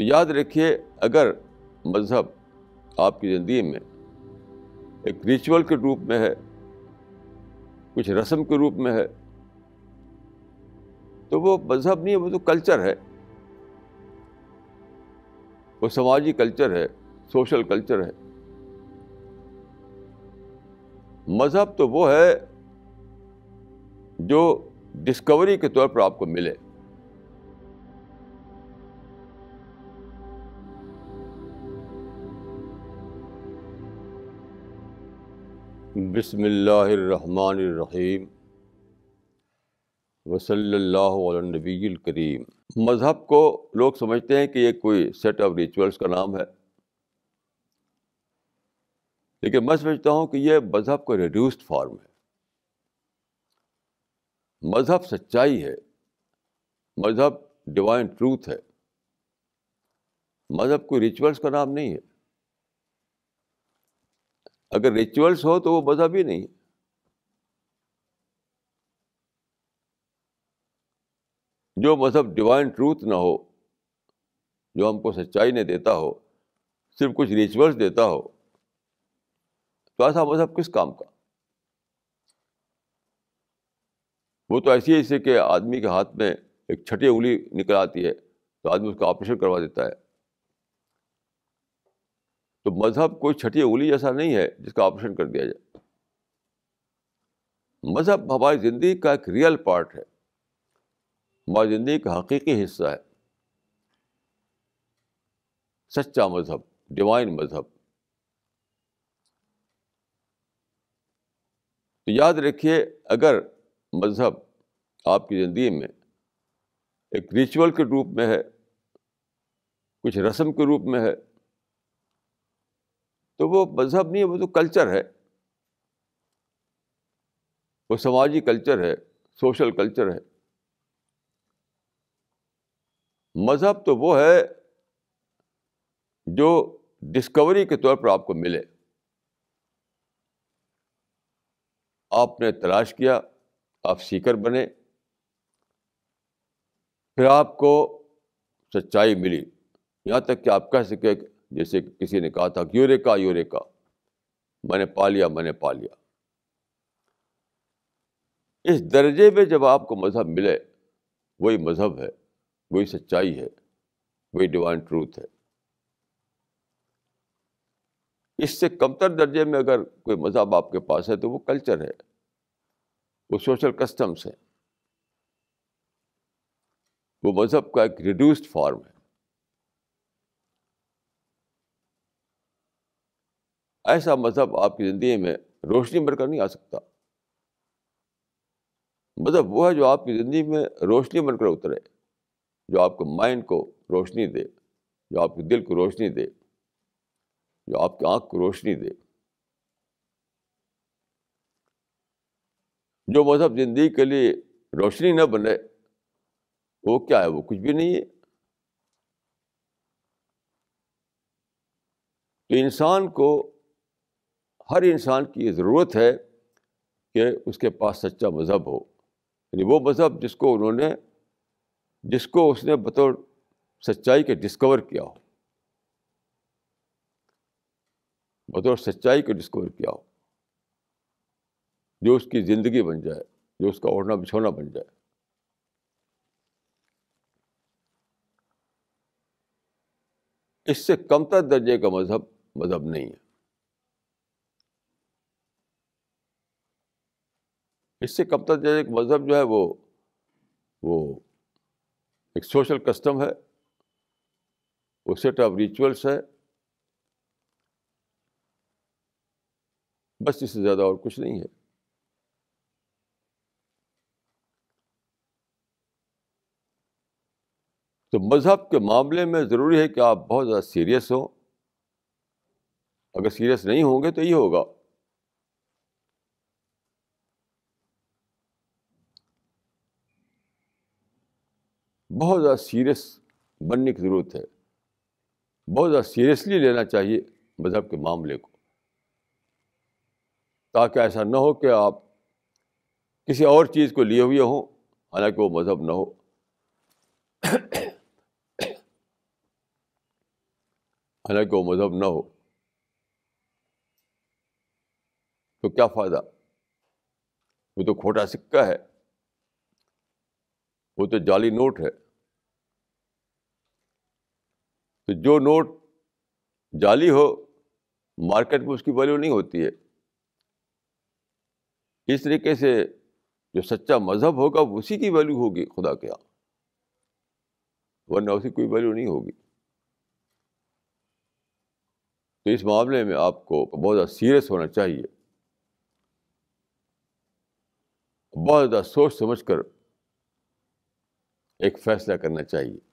तो याद रखिए अगर मज़हब आपकी ज़िंदगी में एक रिचुअल के रूप में है कुछ रस्म के रूप में है तो वो मज़हब नहीं है वो तो कल्चर है वो समाजी कल्चर है सोशल कल्चर है मज़हब तो वो है जो डिस्कवरी के तौर पर आपको मिले बसमीम वसल्लल्लाहु करीम मज़हब को लोग समझते हैं कि ये कोई सेट ऑफ रिचुअल्स का नाम है लेकिन मैं समझता हूँ कि यह मज़हब का रिड्यूस्ड फॉर्म है मज़हब सच्चाई है मज़हब डिवाइन ट्रूथ है मज़हब कोई रिचुअल्स का नाम नहीं है अगर रिचुअल्स हो तो वो मजहब ही नहीं जो मजहब डिवाइन ट्रूथ ना हो जो हमको सच्चाई नहीं देता हो सिर्फ कुछ रिचुअल्स देता हो तो ऐसा मजहब किस काम का वो तो ऐसी ऐसे कि आदमी के हाथ में एक छठी उंगली निकल आती है तो आदमी उसका ऑपरेशन करवा देता है तो मज़हब कोई छठी उंगली जैसा नहीं है जिसका ऑपरेशन कर दिया जाए मज़हब हमारी ज़िंदगी का एक रियल पार्ट है हमारी ज़िंदगी का हकीकी हिस्सा है सच्चा मज़हब डिवाइन मज़हब तो याद रखिए अगर मज़हब आपकी ज़िंदगी में एक रिचुअल के रूप में है कुछ रस्म के रूप में है तो वो मजहब नहीं है वो तो कल्चर है वो समाजी कल्चर है सोशल कल्चर है मज़हब तो वो है जो डिस्कवरी के तौर पर आपको मिले आपने तलाश किया आप सीकर बने फिर आपको सच्चाई मिली यहाँ तक कि आप कह सके जैसे किसी ने कहा था कि यूरेका यूरेका मैंने पा लिया मैंने पा लिया इस दर्जे में जब आपको मज़हब मिले वही मज़हब है वही सच्चाई है वही डिवाइन ट्रूथ है इससे कमतर दर्जे में अगर कोई मज़हब आपके पास है तो वो कल्चर है वो सोशल कस्टम्स हैं वो मज़हब का एक रिड्यूस्ड फॉर्म है ऐसा मज़हब आपकी ज़िंदगी में रोशनी बनकर नहीं आ सकता मज़हब वो है जो आपकी ज़िंदगी में रोशनी बनकर उतरे जो आपके माइंड को रोशनी दे जो आपके दिल को रोशनी दे जो आपकी आंख को रोशनी दे जो मज़हब ज़िंदगी के लिए रोशनी न बने वो क्या है वो कुछ भी नहीं है तो इंसान को हर इंसान की ये ज़रूरत है कि उसके पास सच्चा मज़हब हो यानी वो मज़हब जिसको उन्होंने जिसको उसने बतौर सच्चाई के डिस्कवर किया हो बतौर सच्चाई को डिस्कवर किया हो जो उसकी ज़िंदगी बन जाए जो उसका ओढ़ना बिछोना बन जाए इससे कमतर दर्जे का मज़हब मज़हब नहीं है इससे कब तक एक मज़हब जो है वो वो एक सोशल कस्टम है वो सेट ऑफ रिचुअल्स है बस इससे ज़्यादा और कुछ नहीं है तो मज़हब के मामले में ज़रूरी है कि आप बहुत ज़्यादा सीरियस हो अगर सीरियस नहीं होंगे तो ये होगा बहुत ज़्यादा सीरियस बनने की ज़रूरत है बहुत ज़्यादा सीरियसली लेना चाहिए मज़हब के मामले को ताकि ऐसा ना हो कि आप किसी और चीज़ को लिए हुए हों हालांकि वो मज़हब ना हो हालांकि वो मज़हब ना हो तो क्या फ़ायदा वो तो खोटा सिक्का है वो तो जाली नोट है तो जो नोट जाली हो मार्केट में उसकी वैल्यू नहीं होती है इस तरीके से जो सच्चा मज़हब होगा उसी की वैल्यू होगी खुदा के यहाँ वरना उसी कोई वैल्यू नहीं होगी तो इस मामले में आपको बहुत ज़्यादा सीरियस होना चाहिए बहुत ज़्यादा सोच समझ कर एक फैसला करना चाहिए